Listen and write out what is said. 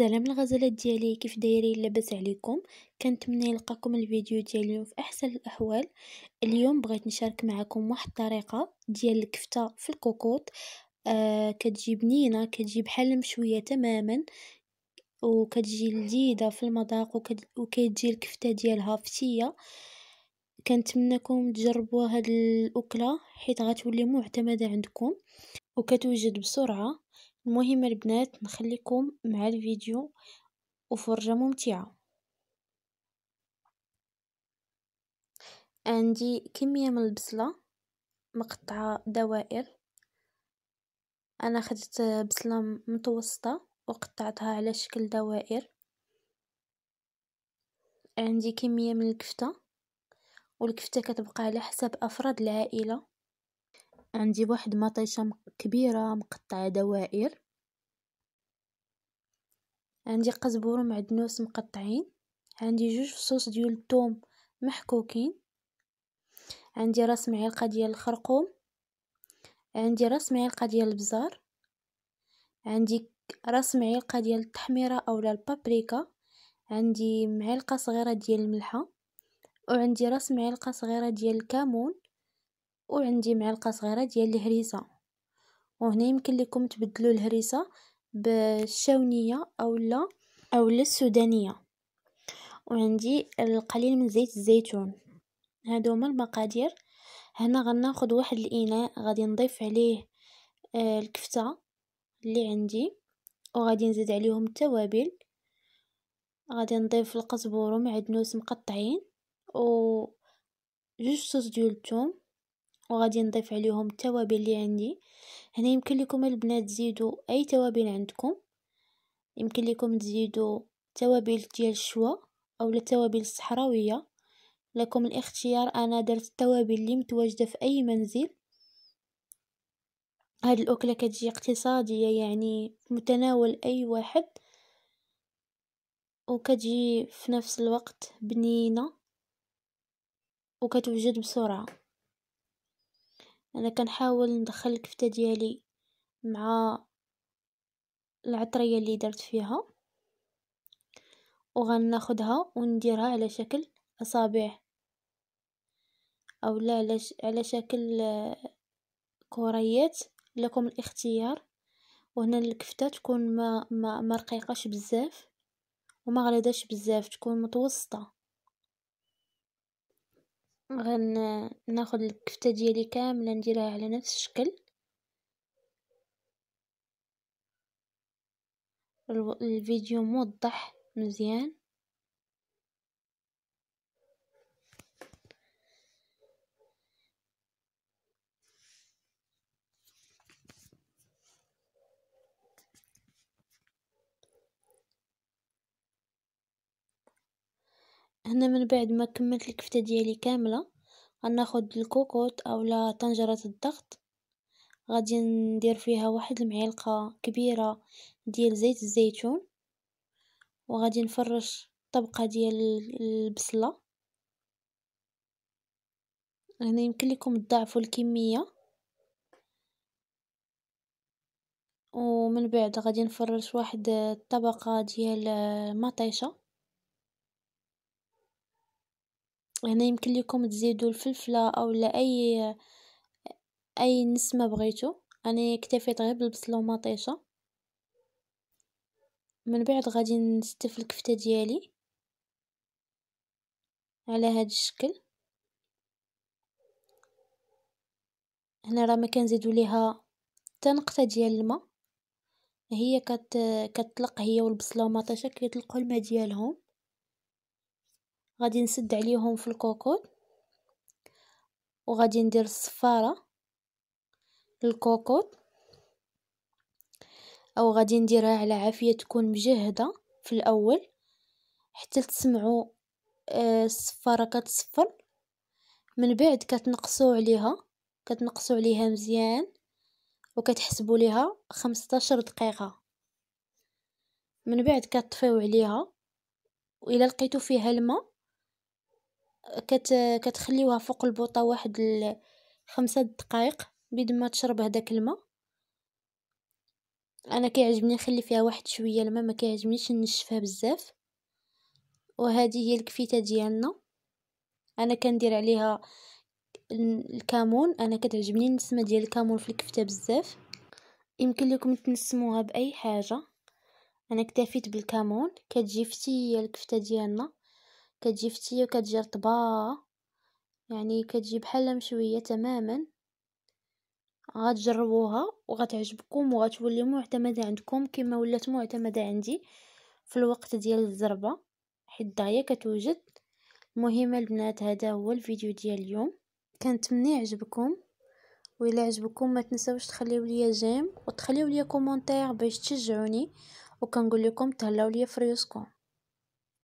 السلام الغزلات ديالي كيف دايرين لاباس عليكم كنتمنى يلقاكم الفيديو ديال اليوم في احسن الاحوال اليوم بغيت نشارك معكم واحد الطريقه ديال الكفته في الكوكوط آه كتجي بنينه كتجي بحال المشويه تماما وكتجي لذيذه في المذاق وكتجي الكفته ديالها فتيه كنتمنىكم تجربوا هاد الاكله حيت غتولي معتمده عندكم وكتوجد بسرعه المهم البنات نخليكم مع الفيديو وفرجة ممتعة عندي كمية من البصلة مقطعة دوائر انا خدت بصلة متوسطة وقطعتها على شكل دوائر عندي كمية من الكفتة والكفتة كتبقى على حسب افراد العائلة عندي واحد مطيشة كبيرة مقطعة دوائر عندي قزبور ومعدنوس مقطعين عندي جوج فصوص ديال الثوم محكوكين عندي راس معلقة ديال الخرقوم عندي راس معلقة ديال البزار عندي راس معلقة ديال التحميرة أولا البابريكا عندي معلقة صغيرة ديال الملحة وعندي راس معلقة صغيرة ديال الكمون وعندي معلقه صغيره ديال الهريسه وهنا يمكن لكم تبدلوا الهريسه بالشاونيه اولا اولا السودانيه وعندي القليل من زيت الزيتون هادو هما المقادير هنا غناخد واحد الاناء غادي نضيف عليه آه، الكفته اللي عندي وغادي نزيد عليهم التوابل غادي نضيف القزبور ومعدنوس مقطعين و جوج صوص ديال الثوم وغادي نضيف عليهم التوابل اللي عندي هنا يمكن لكم البنات تزيدوا اي توابل عندكم يمكن لكم تزيدوا توابل ديال الشوا او التوابل الصحراويه لكم الاختيار انا درت التوابل اللي متواجده في اي منزل هاد الاكله كتجي اقتصاديه يعني متناول اي واحد وكتجي في نفس الوقت بنينه وكتوجد بسرعه انا كنحاول ندخل الكفتة ديالي مع العطرية اللي درت فيها وغناخدها ونديرها على شكل اصابع او لا على, شكل آه، كريات لكم الاختيار وهنا الكفتة تكون ما, ما, ما رقيقاش بزاف وما غليظاش بزاف تكون متوسطه غن ناخد الكفتة ديالي كاملة نديرها على نفس الشكل الفيديو موضح مزيان هنا من بعد ما كملت الكفته ديالي كامله غناخد الكوكوط اولا طنجره الضغط غادي ندير فيها واحد المعلقه كبيره ديال زيت الزيتون وغادي نفرش طبقه ديال البصله هنا يمكن لكم تضاعفوا الكميه ومن بعد غادي نفرش واحد الطبقه ديال مطيشه هنا يمكن لكم تزيدوا الفلفله او لا اي اي نسمه بغيتو انا اكتفيت غير بالبصله ومطيشه من بعد غادي نستف الكفته ديالي على هذا الشكل هنا راه ما كنزيدوا ليها حتى نقطه ديال الماء هي كت... كتطلق هي والبصله ومطيشه كيطلقوا الماء ديالهم غادي نسد عليهم في الكوكوط وغادي ندير الصفاره للكوكوط او غادي نديرها على عافيه تكون مجهده في الاول حتى تسمعوا آه، الصفاره كتصفر من بعد كتنقصوا عليها كتنقصوا عليها مزيان وكتحسبوا ليها 15 دقيقه من بعد كتطفيو عليها والى لقيتو فيها الماء كت كتخليوها فوق البوطه واحد خمسة دقائق بيد ما تشرب هداك الماء انا كيعجبني نخلي فيها واحد شويه الماء ما كيعجبنيش نشفها بزاف وهذه هي الكفيته ديالنا انا كندير عليها الكمون انا كتعجبني النسمه ديال الكمون في الكفته بزاف يمكن لكم تنسموها باي حاجه انا اكتفيت بالكمون كتجي فتيه الكفته ديالنا كتجي فتية وكتجي رطبة يعني كتجي بحال مشوية تماما غتجربوها وغتعجبكم وغتولي معتمدة عندكم كما ولات معتمدة عندي في الوقت ديال الزربة حيت الدغيا كتوجد المهم البنات هذا هو الفيديو ديال اليوم كنتمنى يعجبكم وإلا عجبكم ما تنساوش تخليو ليا جيم وتخليو ليا كومنتير باش تشجعوني وكنقول لكم تهلاو ليا في ريوسكم